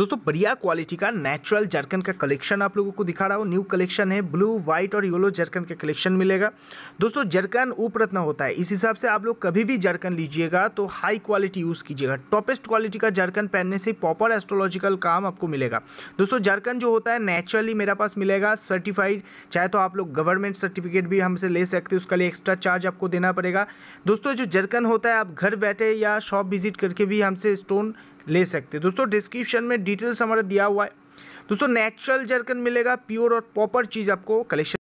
दोस्तों बढ़िया क्वालिटी का नेचुरल जर्कन का कलेक्शन आप लोगों को दिखा रहा हूँ न्यू कलेक्शन है ब्लू व्हाइट और येलो जर्कन का कलेक्शन मिलेगा दोस्तों जर्कन उपरत्न होता है इस हिसाब से आप लोग कभी भी जर्कन लीजिएगा तो हाई क्वालिटी यूज़ कीजिएगा टॉपेस्ट क्वालिटी का जर्कन पहनने से प्रॉपर एस्ट्रोलॉजिकल काम आपको मिलेगा दोस्तों जर्कन जो होता है नेचुरली मेरा पास मिलेगा सर्टिफाइड चाहे तो आप लोग गवर्नमेंट सर्टिफिकेट भी हमसे ले सकते उसके लिए एक्स्ट्रा चार्ज आपको देना पड़ेगा दोस्तों जो जर्कन होता है आप घर बैठे या शॉप विजिट करके भी हमसे स्टोन ले सकते हैं दोस्तों डिस्क्रिप्शन में डिटेल्स हमारा दिया हुआ है दोस्तों नेचुरल जर्कन मिलेगा प्योर और प्रॉपर चीज़ आपको कलेक्शन